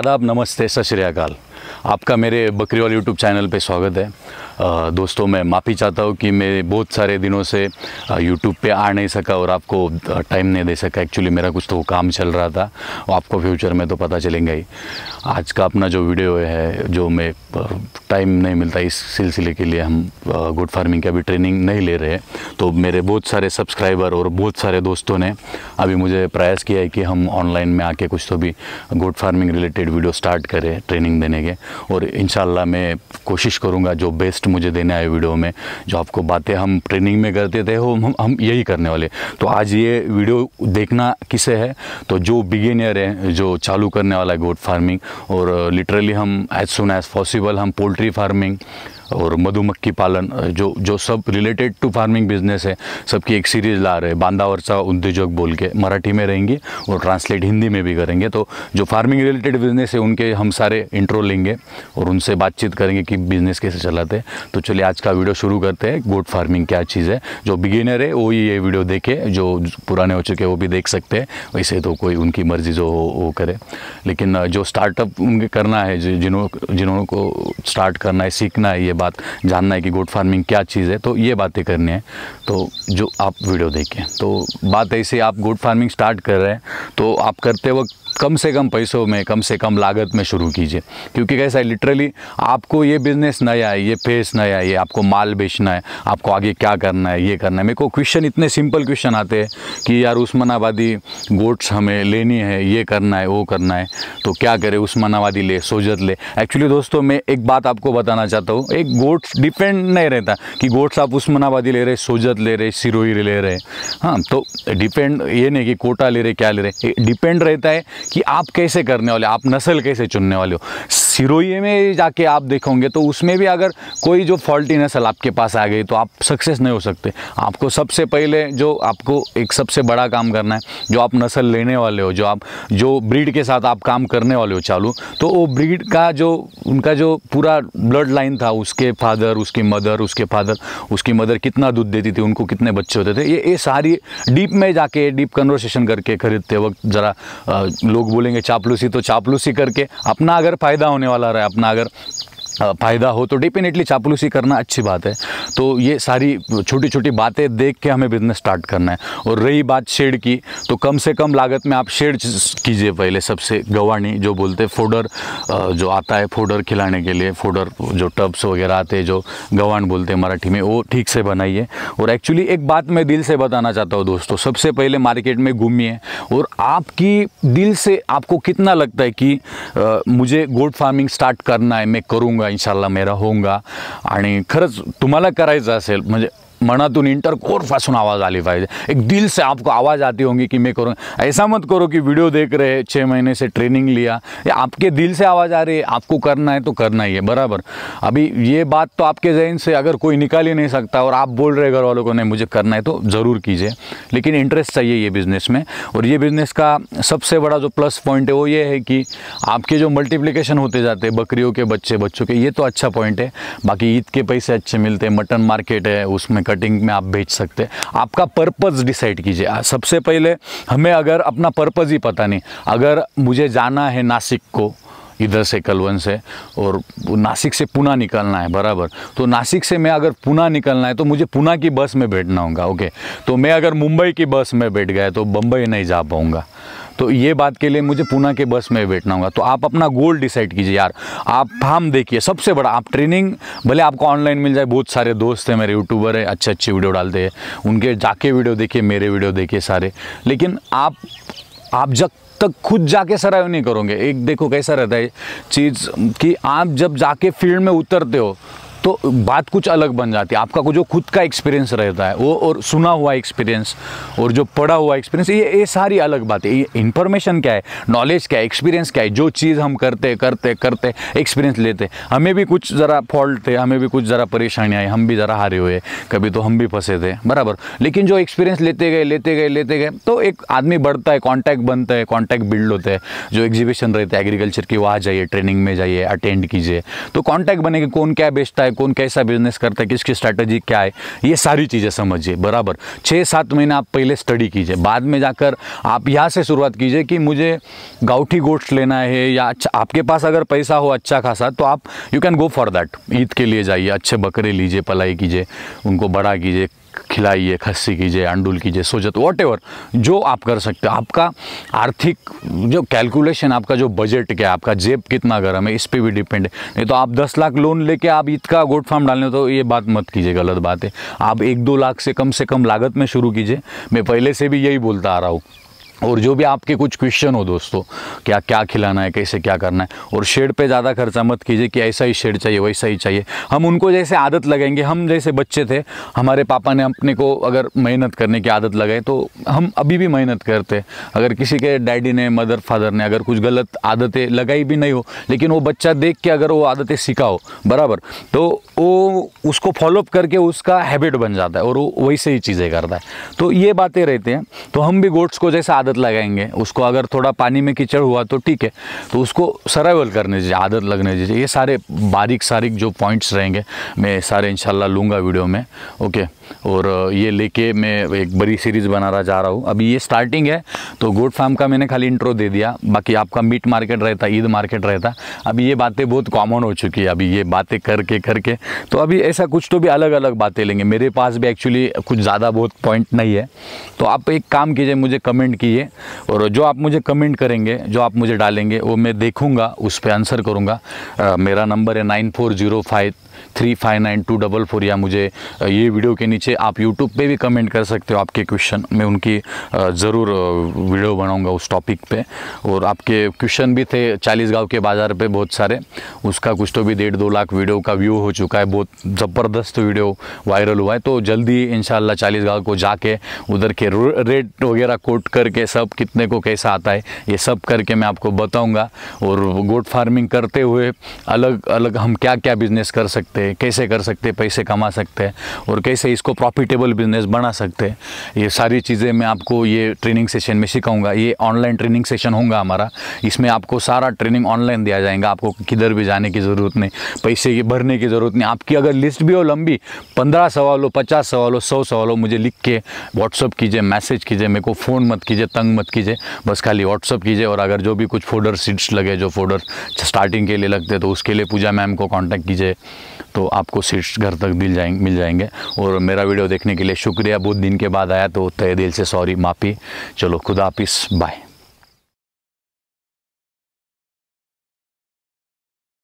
आदाब नमस्ते सत श्रीकाल आपका मेरे बकरीवाल यूट्यूब चैनल पे स्वागत है दोस्तों मैं माफ़ी चाहता हूँ कि मैं बहुत सारे दिनों से यूट्यूब पे आ नहीं सका और आपको टाइम नहीं दे सका एक्चुअली मेरा कुछ तो काम चल रहा था आपको फ्यूचर में तो पता चलेंगे ही आज का अपना जो वीडियो है जो मैं टाइम नहीं मिलता इस सिलसिले के लिए हम गुड फार्मिंग की अभी ट्रेनिंग नहीं ले रहे तो मेरे बहुत सारे सब्सक्राइबर और बहुत सारे दोस्तों ने अभी मुझे प्रयास किया है कि हम ऑनलाइन में आके कुछ तो भी good farming related video start करें ट्रेनिंग देने के और इन मैं कोशिश करूँगा जो बेस्ट मुझे देने आए वीडियो में जो आपको बातें हम ट्रेनिंग में करते थे वो हम हम यही करने वाले तो आज ये वीडियो देखना किसे है तो जो बिगेनियर है जो चालू करने वाला है गोट फार्मिंग और लिटरली हम एज सुन एज़ पॉसिबल हम पोल्ट्री फार्मिंग और मधुमक्खी पालन जो जो सब रिलेटेड टू फार्मिंग बिजनेस है सबकी एक सीरीज ला रहे वर्चा उद्योजक बोल के मराठी में रहेंगी और ट्रांसलेट हिंदी में भी करेंगे तो जो फार्मिंग रिलेटेड बिजनेस है उनके हम सारे इंट्रो लेंगे और उनसे बातचीत करेंगे कि बिजनेस कैसे चलाते हैं तो चलिए आज का वीडियो शुरू करते हैं गोट फार्मिंग क्या चीज़ है जो बिगिनर है वो ही ये वीडियो देखे जो पुराने हो चुके वो भी देख सकते हैं वैसे तो कोई उनकी मर्जी जो हो वो करे लेकिन जो स्टार्टअप उनके करना है जिन्हों जिन्हों को स्टार्ट करना है सीखना है ये बाद जानना है कि गोट फार्मिंग क्या चीज़ है तो ये बातें करनी है तो जो आप वीडियो देखें तो बात ऐसे आप गोट फार्मिंग स्टार्ट कर रहे हैं तो आप करते वक्त कम से कम पैसों में कम से कम लागत में शुरू कीजिए क्योंकि कैसा है लिटरली आपको ये बिज़नेस नया है ये फेस नया है ये आपको माल बेचना है आपको आगे क्या करना है ये करना है मेरे को क्वेश्चन इतने सिंपल क्वेश्चन आते हैं कि यार उस्मानाबादी गोट्स हमें लेनी है ये करना है वो करना है तो क्या करें उस्मानाबादी ले सोजत ले एक्चुअली दोस्तों मैं एक बात आपको बताना चाहता हूँ एक गोट्स डिपेंड नहीं रहता कि गोट्स आप उस्मानाबादी ले रहे सोजत ले रहे सिरोही ले रहे हाँ तो डिपेंड ये नहीं कि कोटा ले रहे क्या ले रहे डिपेंड रहता है कि आप कैसे करने वाले आप नस्ल कैसे चुनने वाले हो सिरोई में जाके आप देखोगे तो उसमें भी अगर कोई जो फॉल्टी नसल आपके पास आ गई तो आप सक्सेस नहीं हो सकते आपको सबसे पहले जो आपको एक सबसे बड़ा काम करना है जो आप नस्ल लेने वाले हो जो आप जो ब्रीड के साथ आप काम करने वाले हो चालू तो वो ब्रीड का जो उनका जो पूरा ब्लड लाइन था उसके फादर उसकी मदर उसके फादर उसकी मदर कितना दूध देती थी उनको कितने बच्चे होते थे ये ये सारी डीप में जाके डीप कन्वर्सेशन करके खरीदते वक्त ज़रा लोग बोलेंगे चापलूसी तो चापलूसी करके अपना अगर फ़ायदा होने वाला रहा अपना अगर फ़ायदा हो तो डेफिनेटली चापलूसी करना अच्छी बात है तो ये सारी छोटी छोटी बातें देख के हमें बिज़नेस स्टार्ट करना है और रही बात शेड की तो कम से कम लागत में आप शेड कीजिए पहले सबसे गवानी जो बोलते हैं फोडर जो आता है फोडर खिलाने के लिए फोडर जो टब्स वगैरह आते हैं जो गवान बोलते हैं मराठी में वो ठीक से बनाइए और एक्चुअली एक बात मैं दिल से बताना चाहता हूँ दोस्तों सबसे पहले मार्केट में घूमिए और आपकी दिल से आपको कितना लगता है कि मुझे गोड फार्मिंग स्टार्ट करना है मैं करूँगा इन मेरा होऊंगा आणि खरंच तुम्हाला करायचं असेल म्हणजे मनातून इंटर फासून आवाज आली पाहिजे एक दिल से आपको आवाज़ आती होंगी कि मैं करूँ ऐसा मत करो कि वीडियो देख रहे छः महीने से ट्रेनिंग लिया या आपके दिल से आवाज़ आ रही है आपको करना है तो करना ही है बराबर अभी ये बात तो आपके जहन से अगर कोई निकाल ही नहीं सकता और आप बोल रहे घर वालों को नहीं मुझे करना है तो ज़रूर कीजिए लेकिन इंटरेस्ट चाहिए ये बिज़नेस में और ये बिज़नेस का सबसे बड़ा जो प्लस पॉइंट है वो ये है कि आपके जो मल्टीप्लिकेशन होते जाते हैं बकरियों के बच्चे बच्चों के ये तो अच्छा पॉइंट है बाकी ईद के पैसे अच्छे मिलते हैं मटन मार्केट है उसमें कटिंग में आप बेच सकते हैं आपका पर्पज़ डिसाइड कीजिए सबसे पहले हमें अगर अपना पर्पज़ ही पता नहीं अगर मुझे जाना है नासिक को इधर से कलवन से और नासिक से पुना निकलना है बराबर तो नासिक से मैं अगर पुना निकलना है तो मुझे पुना की बस में बैठना होगा ओके तो मैं अगर मुंबई की बस में बैठ गया तो बम्बई नहीं जा पाऊँगा तो ये बात के लिए मुझे पूना के बस में बैठना होगा तो आप अपना गोल डिसाइड कीजिए यार आप फार्म देखिए सबसे बड़ा आप ट्रेनिंग भले आपको ऑनलाइन मिल जाए बहुत सारे दोस्त हैं मेरे यूट्यूबर हैं अच्छे अच्छे वीडियो डालते हैं उनके जाके वीडियो देखिए मेरे वीडियो देखिए सारे लेकिन आप आप जब तक खुद जाके सराय नहीं करोगे एक देखो कैसा रहता है चीज़ कि आप जब जाके फील्ड में उतरते हो तो बात कुछ अलग बन जाती है आपका जो खुद का एक्सपीरियंस रहता है वो और सुना हुआ एक्सपीरियंस और जो पढ़ा हुआ एक्सपीरियंस ये ये सारी अलग बात है इन्फॉर्मेशन क्या है नॉलेज क्या है एक्सपीरियंस क्या है जो चीज़ हम करते करते करते एक्सपीरियंस लेते हमें भी कुछ ज़रा फॉल्ट थे हमें भी कुछ ज़रा परेशानी आई हम भी ज़रा हारे हुए कभी तो हम भी फंसे थे बराबर लेकिन जो एक्सपीरियंस लेते गए लेते गए लेते गए तो एक आदमी बढ़ता है कॉन्टैक्ट बनता है कॉन्टैक्ट बिल्ड होते हैं जो एग्जीबिशन रहते हैं एग्रीकल्चर की वहाँ जाइए ट्रेनिंग में जाइए अटेंड कीजिए तो कॉन्टैक्ट बनेगा कौन क्या बेचता है है कौन कैसा बिजनेस करता है किसकी स्ट्रैटेजी क्या है ये सारी चीज़ें समझिए बराबर छः सात महीने आप पहले स्टडी कीजिए बाद में जाकर आप यहाँ से शुरुआत कीजिए कि मुझे गाउठी गोट्स लेना है या अच्छा, आपके पास अगर पैसा हो अच्छा खासा तो आप you can go for that Eid के लिए जाइए अच्छे बकरे लीजिए पलाई कीजिए उनको बड़ा कीजिए खिलाइए खस्सी कीजिए अंडुल कीजिए सोजत वॉट जो आप कर सकते हो आपका आर्थिक जो कैलकुलेशन आपका जो बजट क्या आपका जेब कितना गर्म है इस पर भी डिपेंड है नहीं तो आप दस लाख लोन लेके आप इतना गोट फार्म डालने तो ये बात मत कीजिए गलत बात है आप एक दो लाख से कम से कम लागत में शुरू कीजिए मैं पहले से भी यही बोलता आ रहा हूँ और जो भी आपके कुछ क्वेश्चन हो दोस्तों क्या क्या खिलाना है कैसे क्या करना है और शेड पे ज़्यादा खर्चा मत कीजिए कि ऐसा ही शेड चाहिए वैसा ही चाहिए हम उनको जैसे आदत लगाएंगे हम जैसे बच्चे थे हमारे पापा ने अपने को अगर मेहनत करने की आदत लगाई तो हम अभी भी मेहनत करते अगर किसी के डैडी ने मदर फादर ने अगर कुछ गलत आदतें लगाई भी नहीं हो लेकिन वो बच्चा देख के अगर वो आदतें सिखाओ बराबर तो वो उसको फॉलोअप करके उसका हैबिट बन जाता है और वो वैसे ही चीज़ें करता है तो ये बातें रहती हैं तो हम भी गोट्स को जैसे आदत आदत लगाएंगे उसको अगर थोड़ा पानी में कीचड़ हुआ तो ठीक है तो उसको सर्वाइवल करने दीजिए आदत लगने दीजिए ये सारे बारीक सारीक जो पॉइंट्स रहेंगे मैं सारे इंशाल्लाह लूँगा वीडियो में ओके और ये लेके मैं एक बड़ी सीरीज़ बना रहा जा रहा हूँ अभी ये स्टार्टिंग है तो गोट फार्म का मैंने खाली इंट्रो दे दिया बाकी आपका मीट मार्केट रहता ईद मार्केट रहता अभी ये बातें बहुत कॉमन हो चुकी है अभी ये बातें करके करके तो अभी ऐसा कुछ तो भी अलग अलग बातें लेंगे मेरे पास भी एक्चुअली कुछ ज़्यादा बहुत पॉइंट नहीं है तो आप एक काम कीजिए मुझे कमेंट कीजिए और जो आप मुझे कमेंट करेंगे जो आप मुझे डालेंगे वो मैं देखूँगा उस पर आंसर करूँगा मेरा नंबर है nine four zero five three five nine two double four या मुझे ये वीडियो के नीचे आप यूट्यूब पे भी कमेंट कर सकते हो आपके क्वेश्चन मैं उनकी ज़रूर वीडियो बनाऊंगा उस टॉपिक पे और आपके क्वेश्चन भी थे चालीस गांव के बाज़ार पे बहुत सारे उसका कुछ तो भी डेढ़ दो लाख वीडियो का व्यू हो चुका है बहुत ज़बरदस्त वीडियो वायरल हुआ है तो जल्दी इन चालीस गाँव को जाके उधर के रेट वगैरह कोट करके सब कितने को कैसा आता है ये सब करके मैं आपको बताऊँगा और गोट फार्मिंग करते हुए अलग अलग हम क्या क्या बिज़नेस कर सकते सकते हैं कैसे कर सकते हैं पैसे कमा सकते हैं और कैसे इसको प्रॉफिटेबल बिजनेस बना सकते हैं ये सारी चीज़ें मैं आपको ये ट्रेनिंग सेशन में सिखाऊंगा ये ऑनलाइन ट्रेनिंग सेशन होगा हमारा इसमें आपको सारा ट्रेनिंग ऑनलाइन दिया जाएगा आपको किधर भी जाने की ज़रूरत नहीं पैसे की भरने की ज़रूरत नहीं आपकी अगर लिस्ट भी हो लंबी पंद्रह सवाल हो पचास सवाल हो सौ सवाल हो मुझे लिख के व्हाट्सअप कीजिए मैसेज कीजिए मेरे को फ़ोन मत कीजिए तंग मत कीजिए बस खाली व्हाट्सअप कीजिए और अगर जो भी कुछ फोल्डर सीट्स लगे जो फोल्डर स्टार्टिंग के लिए लगते तो उसके लिए पूजा मैम को कांटेक्ट कीजिए तो आपको सीट्स घर तक मिल जाएंगे मिल जाएंगे और मेरा वीडियो देखने के लिए शुक्रिया बहुत दिन के बाद आया तो तय दिल से सॉरी माफ़ी चलो खुदा हाफिस बाय